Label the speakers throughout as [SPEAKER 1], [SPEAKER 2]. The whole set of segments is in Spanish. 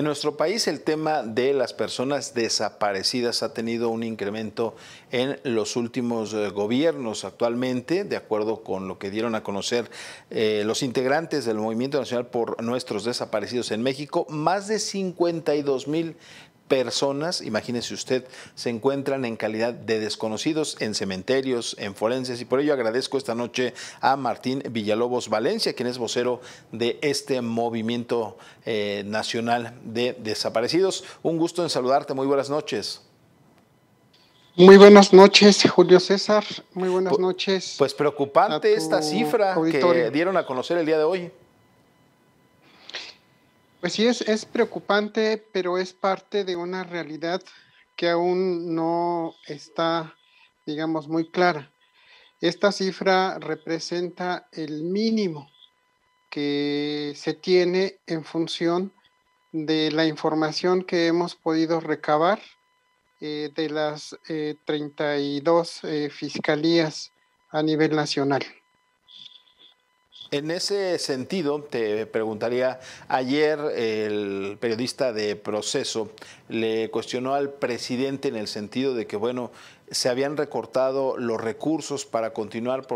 [SPEAKER 1] En nuestro país el tema de las personas desaparecidas ha tenido un incremento en los últimos eh, gobiernos actualmente, de acuerdo con lo que dieron a conocer eh, los integrantes del Movimiento Nacional por Nuestros Desaparecidos en México, más de 52 mil personas, imagínese usted, se encuentran en calidad de desconocidos en cementerios, en forenses, y por ello agradezco esta noche a Martín Villalobos Valencia, quien es vocero de este movimiento eh, nacional de desaparecidos. Un gusto en saludarte, muy buenas noches.
[SPEAKER 2] Muy buenas noches, Julio César.
[SPEAKER 1] Muy buenas noches. Pues preocupante esta cifra que
[SPEAKER 2] dieron a conocer el día de hoy. Pues sí, es, es preocupante, pero es parte de una realidad que aún no está, digamos, muy clara. Esta cifra representa el mínimo que se tiene en función de la información que hemos podido recabar eh, de las 32 eh, eh, fiscalías a nivel nacional.
[SPEAKER 1] En ese sentido, te preguntaría, ayer el periodista de proceso le cuestionó al presidente en el sentido de que, bueno, se habían recortado los recursos para continuar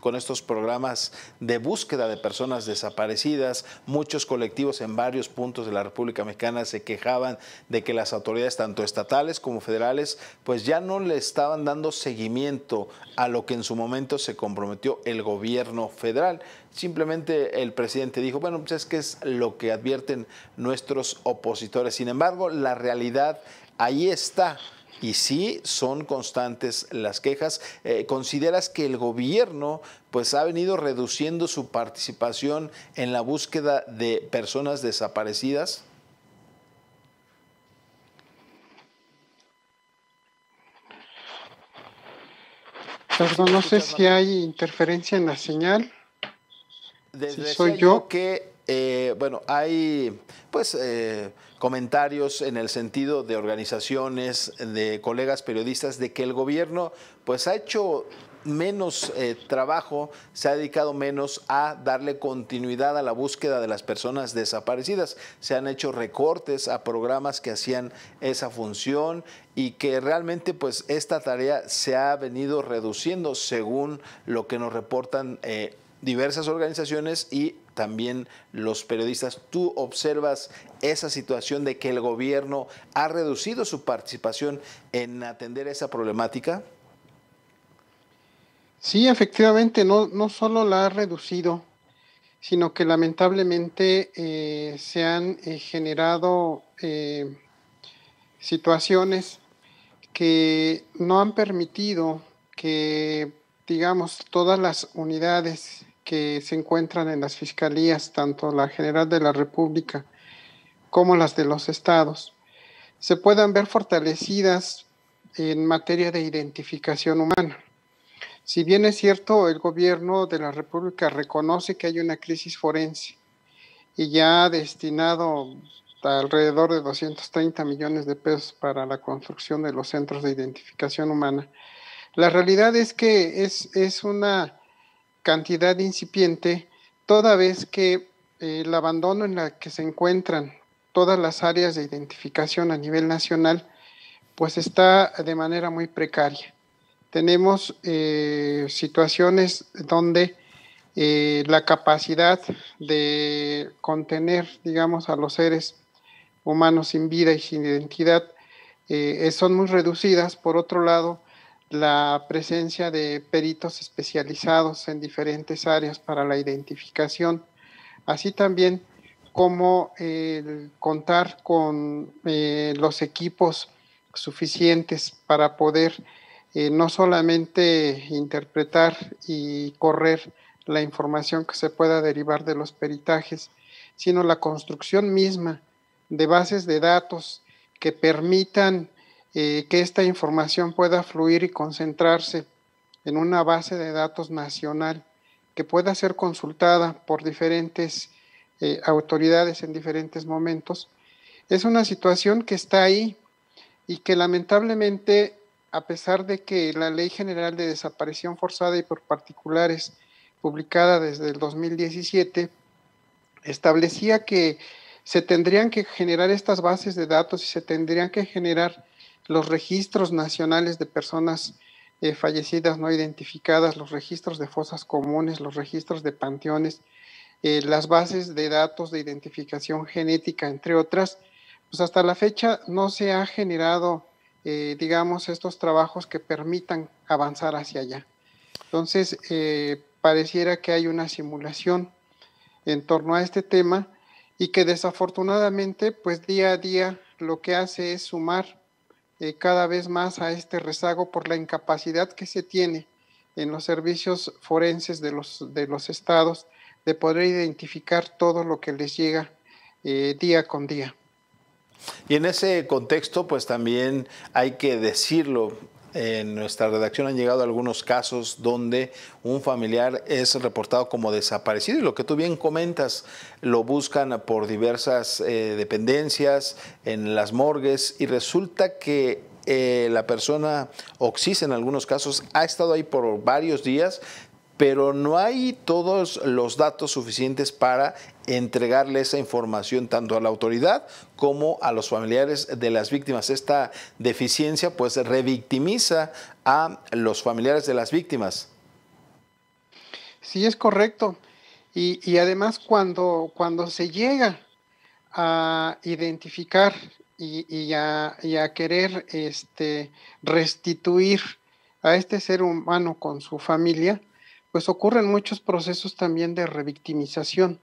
[SPEAKER 1] con estos programas de búsqueda de personas desaparecidas. Muchos colectivos en varios puntos de la República Mexicana se quejaban de que las autoridades, tanto estatales como federales, pues ya no le estaban dando seguimiento a lo que en su momento se comprometió el gobierno federal. Simplemente el presidente dijo, bueno, pues es que es lo que advierten nuestros opositores. Sin embargo, la realidad ahí está. Y sí, son constantes las quejas. Eh, ¿Consideras que el gobierno pues, ha venido reduciendo su participación en la búsqueda de personas desaparecidas?
[SPEAKER 2] Perdón, no sé si hay interferencia en la señal.
[SPEAKER 1] Desde soy yo que eh, bueno, hay pues eh, comentarios en el sentido de organizaciones, de colegas periodistas, de que el gobierno pues ha hecho menos eh, trabajo, se ha dedicado menos a darle continuidad a la búsqueda de las personas desaparecidas. Se han hecho recortes a programas que hacían esa función y que realmente pues esta tarea se ha venido reduciendo según lo que nos reportan diversas organizaciones y también los periodistas. ¿Tú observas esa situación de que el gobierno ha reducido su participación en atender esa problemática?
[SPEAKER 2] Sí, efectivamente, no, no solo la ha reducido, sino que lamentablemente eh, se han eh, generado eh, situaciones que no han permitido que, digamos, todas las unidades que se encuentran en las fiscalías, tanto la General de la República como las de los estados, se puedan ver fortalecidas en materia de identificación humana. Si bien es cierto, el gobierno de la República reconoce que hay una crisis forense y ya ha destinado alrededor de 230 millones de pesos para la construcción de los centros de identificación humana. La realidad es que es, es una cantidad incipiente, toda vez que eh, el abandono en la que se encuentran todas las áreas de identificación a nivel nacional, pues está de manera muy precaria. Tenemos eh, situaciones donde eh, la capacidad de contener, digamos, a los seres humanos sin vida y sin identidad son muy reducidas. Por otro lado, la presencia de peritos especializados en diferentes áreas para la identificación, así también como el contar con eh, los equipos suficientes para poder eh, no solamente interpretar y correr la información que se pueda derivar de los peritajes, sino la construcción misma de bases de datos que permitan eh, que esta información pueda fluir y concentrarse en una base de datos nacional que pueda ser consultada por diferentes eh, autoridades en diferentes momentos, es una situación que está ahí y que lamentablemente, a pesar de que la Ley General de Desaparición Forzada y por Particulares, publicada desde el 2017, establecía que se tendrían que generar estas bases de datos y se tendrían que generar los registros nacionales de personas eh, fallecidas no identificadas, los registros de fosas comunes, los registros de panteones, eh, las bases de datos de identificación genética, entre otras, pues hasta la fecha no se ha generado, eh, digamos, estos trabajos que permitan avanzar hacia allá. Entonces, pareciera que hay una simulación en torno a este tema y que desafortunadamente, pues día a día lo que hace es sumar eh, cada vez más a este rezago por la incapacidad que se tiene en los servicios forenses de los, de los estados de poder identificar todo lo que les llega eh, día con día.
[SPEAKER 1] Y en ese contexto, pues también hay que decirlo, en nuestra redacción han llegado algunos casos donde un familiar es reportado como desaparecido y lo que tú bien comentas, lo buscan por diversas eh, dependencias, en las morgues y resulta que eh, la persona Oxis en algunos casos ha estado ahí por varios días, pero no hay todos los datos suficientes para entregarle esa información tanto a la autoridad como a los familiares de las víctimas. Esta deficiencia pues revictimiza a los familiares de las víctimas.
[SPEAKER 2] Sí, es correcto. Y, además cuando, se llega a identificar y, a, querer este, restituir a este ser humano con su familia, pues ocurren muchos procesos también de revictimización,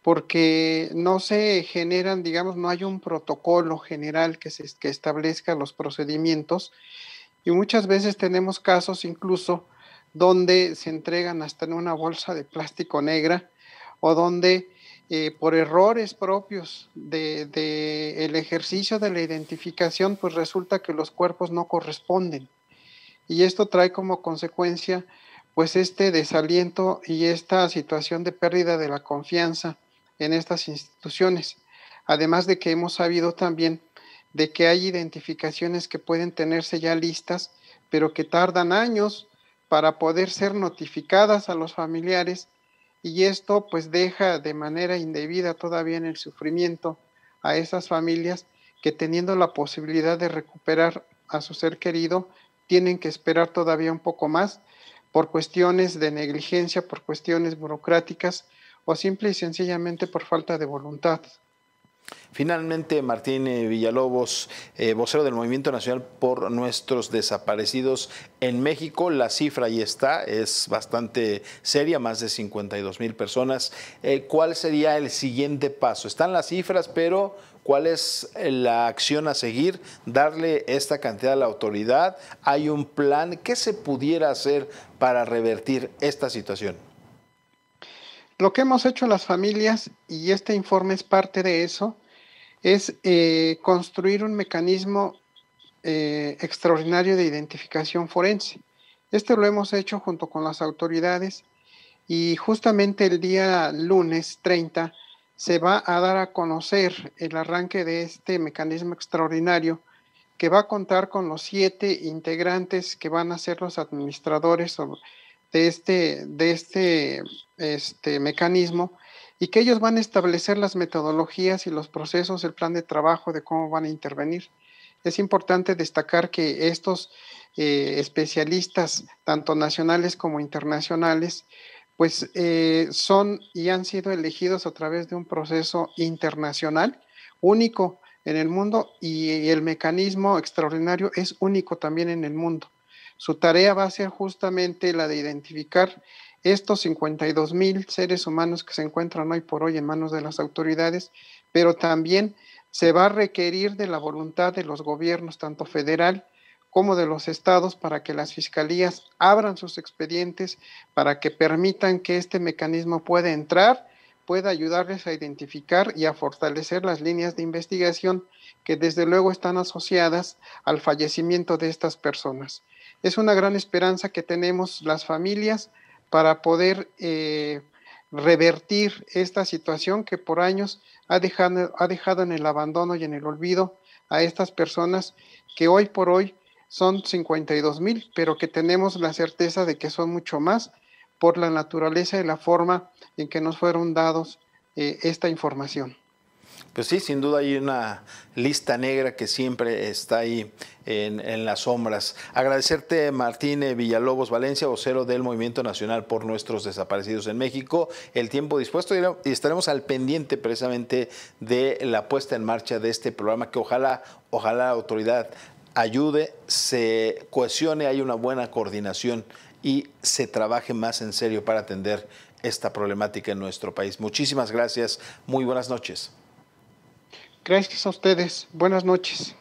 [SPEAKER 2] porque no se generan, digamos, no hay un protocolo general que, se, establezca los procedimientos y muchas veces tenemos casos incluso donde se entregan hasta en una bolsa de plástico negra o donde eh, por errores propios del de, el ejercicio de la identificación, pues resulta que los cuerpos no corresponden. Y esto trae como consecuencia pues este desaliento y esta situación de pérdida de la confianza en estas instituciones. Además de que hemos sabido también de que hay identificaciones que pueden tenerse ya listas, pero que tardan años para poder ser notificadas a los familiares y esto pues deja de manera indebida todavía en el sufrimiento a esas familias que teniendo la posibilidad de recuperar a su ser querido tienen que esperar todavía un poco más por cuestiones de negligencia, por cuestiones burocráticas o simple y sencillamente por falta de voluntad.
[SPEAKER 1] Finalmente, Martín eh, Villalobos, eh, vocero del Movimiento Nacional por Nuestros Desaparecidos en México. La cifra ahí está, es bastante seria, más de 52 mil personas. Eh, ¿Cuál sería el siguiente paso? Están las cifras, pero ¿cuál es la acción a seguir? Darle esta cantidad a la autoridad. ¿Hay un plan? ¿Qué se pudiera hacer para revertir esta situación?
[SPEAKER 2] lo que hemos hecho las familias, y este informe es parte de eso, es eh, construir un mecanismo eh, extraordinario de identificación forense. Este lo hemos hecho junto con las autoridades y justamente el día lunes 30 se va a dar a conocer el arranque de este mecanismo extraordinario que va a contar con los siete integrantes que van a ser los administradores de este, de este, este mecanismo y que ellos van a establecer las metodologías y los procesos, el plan de trabajo de cómo van a intervenir. Es importante destacar que estos eh, especialistas, tanto nacionales como internacionales, pues eh, son y han sido elegidos a través de un proceso internacional único en el mundo y el mecanismo extraordinario es único también en el mundo. Su tarea va a ser justamente la de identificar estos 52 mil seres humanos que se encuentran hoy por hoy en manos de las autoridades, pero también se va a requerir de la voluntad de los gobiernos, tanto federal como de los estados, para que las fiscalías abran sus expedientes, para que permitan que este mecanismo pueda entrar, pueda ayudarles a identificar y a fortalecer las líneas de investigación que desde luego están asociadas al fallecimiento de estas personas es una gran esperanza que tenemos las familias para poder eh, revertir esta situación que por años ha dejado, ha dejado en el abandono y en el olvido a estas personas que hoy por hoy son 52 mil, pero que tenemos la certeza de que son mucho más por la naturaleza y la forma en que nos fueron dados eh, esta información.
[SPEAKER 1] Pues sí, sin duda hay una lista negra que siempre está ahí en, las sombras. Agradecerte, Martín Villalobos Valencia, vocero del Movimiento Nacional por Nuestros Desaparecidos en México. El tiempo dispuesto y estaremos al pendiente precisamente de la puesta en marcha de este programa que ojalá, ojalá la autoridad ayude, se cohesione, hay una buena coordinación y se trabaje más en serio para atender esta problemática en nuestro país. Muchísimas gracias, muy buenas noches que a ustedes. Buenas noches.